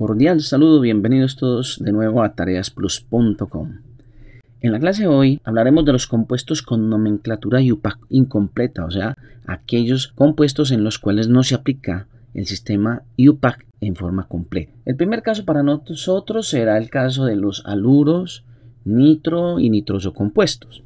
Cordial saludo, bienvenidos todos de nuevo a tareasplus.com. En la clase de hoy hablaremos de los compuestos con nomenclatura IUPAC incompleta, o sea, aquellos compuestos en los cuales no se aplica el sistema IUPAC en forma completa. El primer caso para nosotros será el caso de los aluros, nitro y nitroso compuestos.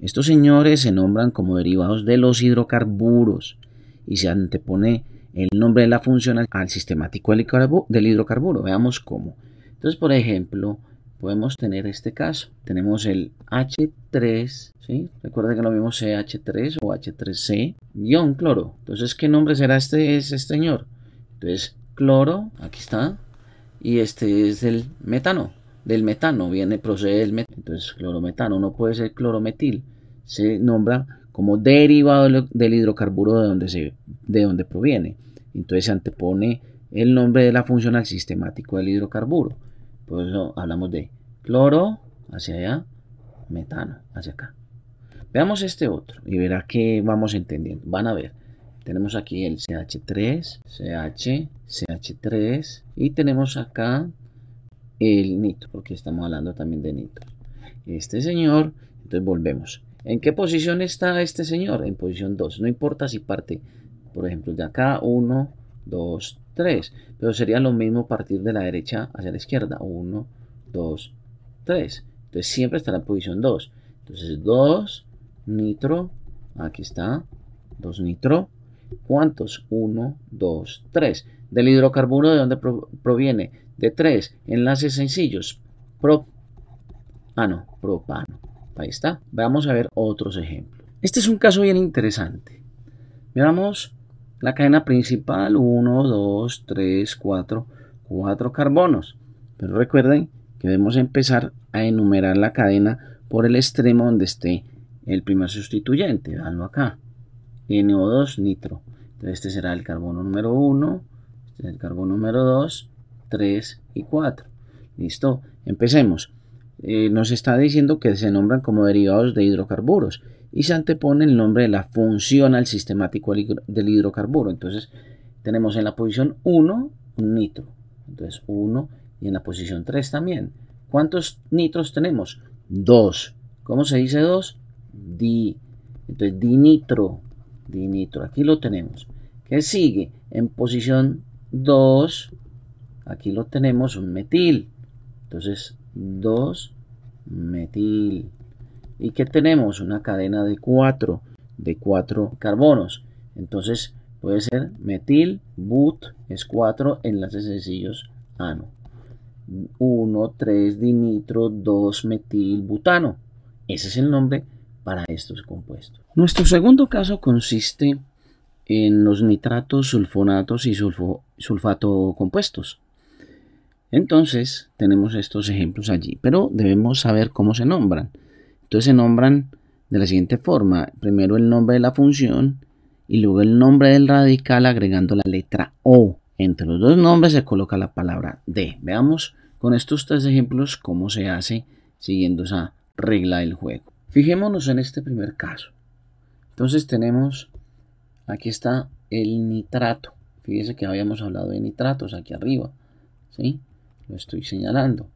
Estos señores se nombran como derivados de los hidrocarburos y se antepone el nombre de la función al sistemático del hidrocarburo. Veamos cómo. Entonces, por ejemplo, podemos tener este caso. Tenemos el H3, ¿sí? Recuerda que lo mismo CH3 o H3C, guión cloro. Entonces, ¿qué nombre será este, señor? Entonces, cloro, aquí está, y este es el metano. Del metano viene, procede del metano. Entonces, clorometano no puede ser clorometil. Se nombra como derivado del hidrocarburo de donde, se, de donde proviene. Entonces se antepone el nombre de la función al sistemático del hidrocarburo. Por eso hablamos de cloro hacia allá, metano hacia acá. Veamos este otro y verá que vamos entendiendo. Van a ver. Tenemos aquí el CH3, CH, CH3 y tenemos acá el nitro, porque estamos hablando también de nitro. Este señor, entonces volvemos. ¿En qué posición está este señor? En posición 2. No importa si parte por ejemplo, de acá, 1, 2, 3. Pero sería lo mismo partir de la derecha hacia la izquierda. 1, 2, 3. Entonces siempre estará en posición 2. Entonces 2, nitro, aquí está, 2 nitro. ¿Cuántos? 1, 2, 3. ¿Del hidrocarburo de dónde proviene? De 3. Enlaces sencillos. Pro ah, no, propano. Ahí está. Vamos a ver otros ejemplos. Este es un caso bien interesante. Miramos la cadena principal 1, 2, 3, 4, 4 carbonos. Pero recuerden que debemos empezar a enumerar la cadena por el extremo donde esté el primer sustituyente, Dalo acá, NO2 nitro. Entonces este será el carbono número 1, este es el carbono número 2, 3 y 4. Listo, empecemos. Eh, nos está diciendo que se nombran como derivados de hidrocarburos y se antepone el nombre de la función al sistemático del hidrocarburo. Entonces tenemos en la posición 1 un nitro, entonces 1 y en la posición 3 también. ¿Cuántos nitros tenemos? 2. ¿Cómo se dice 2? Di. Entonces dinitro, dinitro, aquí lo tenemos. ¿Qué sigue? En posición 2, aquí lo tenemos un metil. Entonces 2 metil. ¿Y qué tenemos? Una cadena de 4, de 4 carbonos. Entonces puede ser metil, but, es 4, enlaces sencillos, ano. 1, 3, dinitro, 2, metil, butano. Ese es el nombre para estos compuestos. Nuestro segundo caso consiste en los nitratos, sulfonatos y sulfato compuestos. Entonces tenemos estos ejemplos allí, pero debemos saber cómo se nombran. Entonces se nombran de la siguiente forma. Primero el nombre de la función y luego el nombre del radical agregando la letra O. Entre los dos nombres se coloca la palabra D. Veamos con estos tres ejemplos cómo se hace siguiendo esa regla del juego. Fijémonos en este primer caso. Entonces tenemos, aquí está el nitrato. Fíjese que habíamos hablado de nitratos aquí arriba. ¿sí? lo estoy señalando.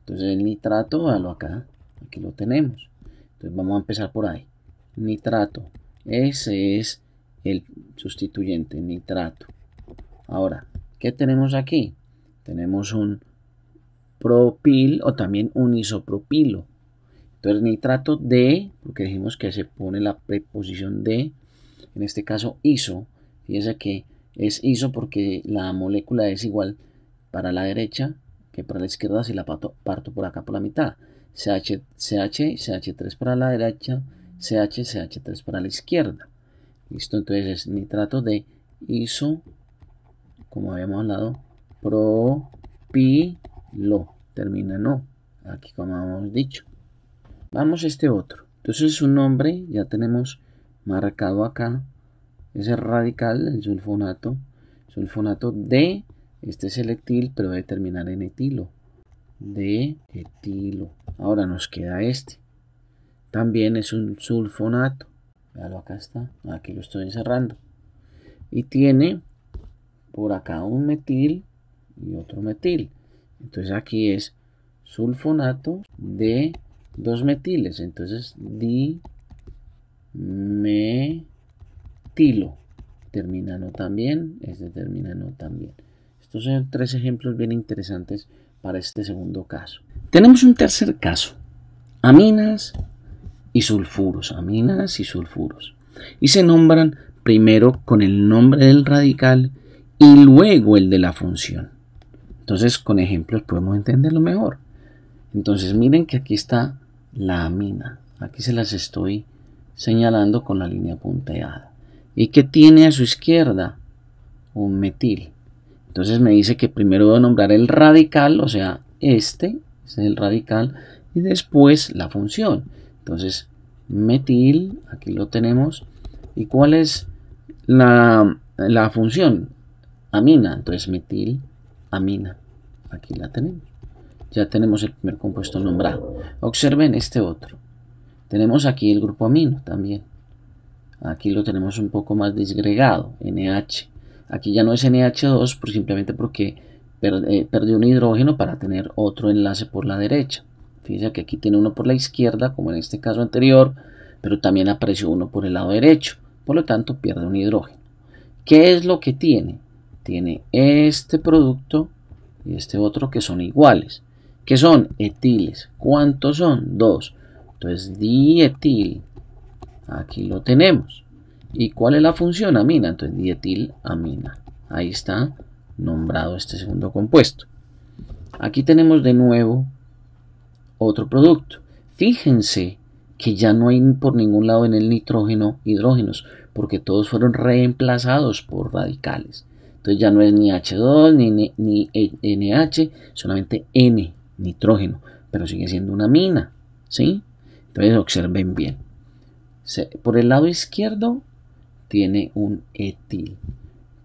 Entonces el nitrato, lo acá, aquí lo tenemos. Entonces vamos a empezar por ahí. Nitrato, ese es el sustituyente, nitrato. Ahora, ¿qué tenemos aquí? Tenemos un propil o también un isopropilo. Entonces nitrato de, porque dijimos que se pone la preposición de, en este caso iso, fíjense que es iso porque la molécula es igual para la derecha que para la izquierda, si la parto, por acá por la mitad. CH, CH, CH3 para la derecha, CH, CH3 para la izquierda. Listo, entonces es nitrato de iso, como habíamos hablado, propilo, termina no, aquí como hemos dicho. Vamos a este otro. Entonces su nombre ya tenemos marcado acá, es el radical, el sulfonato, sulfonato de este es el etil, pero debe terminar en etilo. De etilo. Ahora nos queda este. También es un sulfonato. acá está. Aquí lo estoy encerrando. Y tiene por acá un metil y otro metil. Entonces aquí es sulfonato de dos metiles. Entonces dimetilo. Terminano también, este no también. Entonces, tres ejemplos bien interesantes para este segundo caso. Tenemos un tercer caso, aminas y sulfuros, aminas y sulfuros. Y se nombran primero con el nombre del radical y luego el de la función. Entonces con ejemplos podemos entenderlo mejor. Entonces miren que aquí está la amina. Aquí se las estoy señalando con la línea punteada. ¿Y que tiene a su izquierda? Un metil. Entonces me dice que primero debo nombrar el radical, o sea, este, es el radical, y después la función. Entonces, metil, aquí lo tenemos. ¿Y cuál es la, la función? Amina, entonces metil, amina. Aquí la tenemos. Ya tenemos el primer compuesto nombrado. Observen este otro. Tenemos aquí el grupo amino también. Aquí lo tenemos un poco más disgregado, NH. Aquí ya no es NH2 por, simplemente porque eh, perdió un hidrógeno para tener otro enlace por la derecha. Fíjense que aquí tiene uno por la izquierda, como en este caso anterior, pero también apareció uno por el lado derecho. Por lo tanto, pierde un hidrógeno. ¿Qué es lo que tiene? Tiene este producto y este otro que son iguales. que son? Etiles. ¿Cuántos son? Dos. Entonces, dietil. Aquí lo tenemos. ¿Y cuál es la función amina? Entonces, dietilamina. Ahí está nombrado este segundo compuesto. Aquí tenemos de nuevo otro producto. Fíjense que ya no hay por ningún lado en el nitrógeno hidrógenos, porque todos fueron reemplazados por radicales. Entonces ya no es ni H2 ni, NH, solamente N, nitrógeno, pero sigue siendo una amina. ¿sí? Entonces observen bien. Por el lado izquierdo tiene un etil.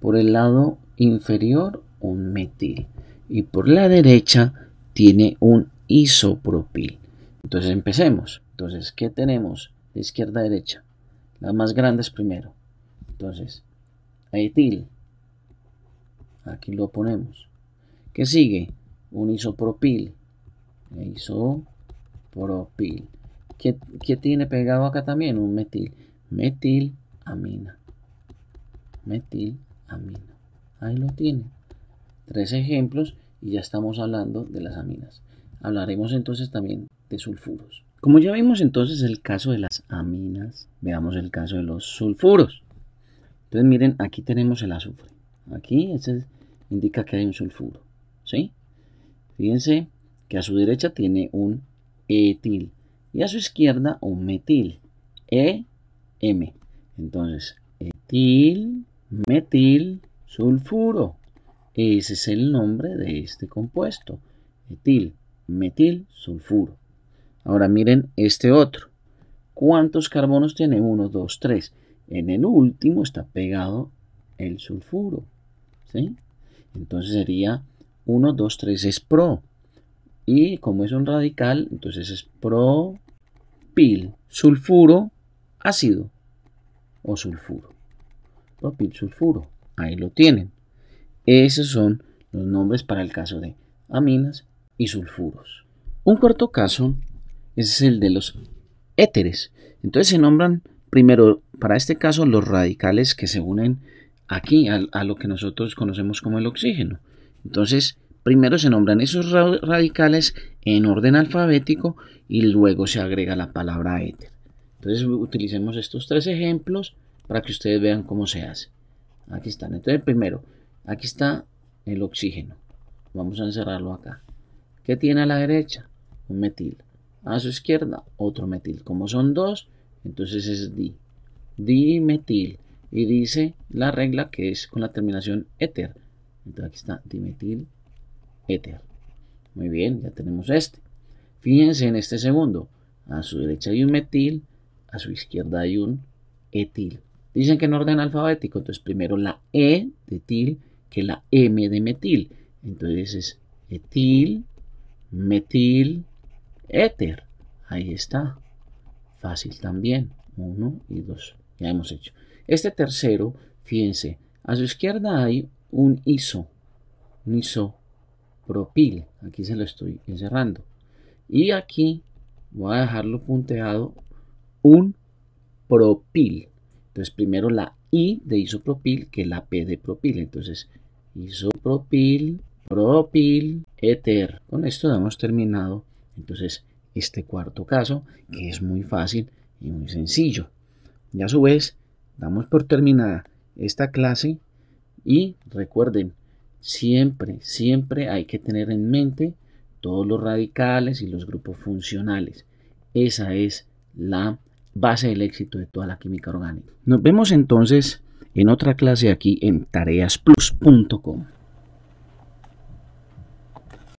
Por el lado inferior un metil y por la derecha tiene un isopropil. Entonces empecemos. Entonces, ¿qué tenemos de izquierda a derecha? Las más grandes primero. Entonces, etil. Aquí lo ponemos. ¿Qué sigue? Un isopropil. Isopropil. ¿Qué, ¿Qué tiene pegado acá también? Un metil. Metil amina. Metilamina. Ahí lo tiene. Tres ejemplos y ya estamos hablando de las aminas. Hablaremos entonces también de sulfuros. Como ya vimos entonces el caso de las aminas, veamos el caso de los sulfuros. Entonces miren, aquí tenemos el azufre. Aquí este indica que hay un sulfuro. ¿sí? Fíjense que a su derecha tiene un etil y a su izquierda un metil. E-M. Entonces, etil metil sulfuro. Ese es el nombre de este compuesto. Etil metil sulfuro. Ahora miren este otro. ¿Cuántos carbonos tiene? 1, 2, 3. En el último está pegado el sulfuro. ¿sí? Entonces sería 1, 2, 3 es pro. Y como es un radical, entonces es propil sulfuro ácido o sulfuro. ahí lo tienen. Esos son los nombres para el caso de aminas y sulfuros. Un cuarto caso es el de los éteres. Entonces se nombran primero, para este caso, los radicales que se unen aquí a lo que nosotros conocemos como el oxígeno. Entonces, primero se nombran esos radicales en orden alfabético y luego se agrega la palabra éter. Entonces utilicemos estos tres ejemplos para que ustedes vean cómo se hace. Aquí están. Entonces primero, aquí está el oxígeno. Vamos a encerrarlo acá. ¿Qué tiene a la derecha? Un metil. A su izquierda, otro metil. Como son dos, entonces es di. Dimetil. Y dice la regla que es con la terminación éter. Entonces aquí está dimetil éter. Muy bien, ya tenemos este. Fíjense en este segundo. A su derecha hay un metil a su izquierda hay un etil. Dicen que en orden alfabético, entonces primero la E de etil que la M de metil. Entonces es etil, metil, éter. Ahí está. Fácil también. Uno y dos. Ya hemos hecho. Este tercero, fíjense, a su izquierda hay un iso, un isopropil. Aquí se lo estoy encerrando. Y aquí voy a dejarlo punteado un propil. Entonces primero la I de isopropil que la P de propil. Entonces isopropil, propil, éter. Con esto hemos terminado entonces este cuarto caso que es muy fácil y muy sencillo. Y a su vez damos por terminada esta clase y recuerden, siempre, siempre hay que tener en mente todos los radicales y los grupos funcionales. Esa es la base del éxito de toda la química orgánica. Nos vemos entonces en otra clase aquí en tareasplus.com.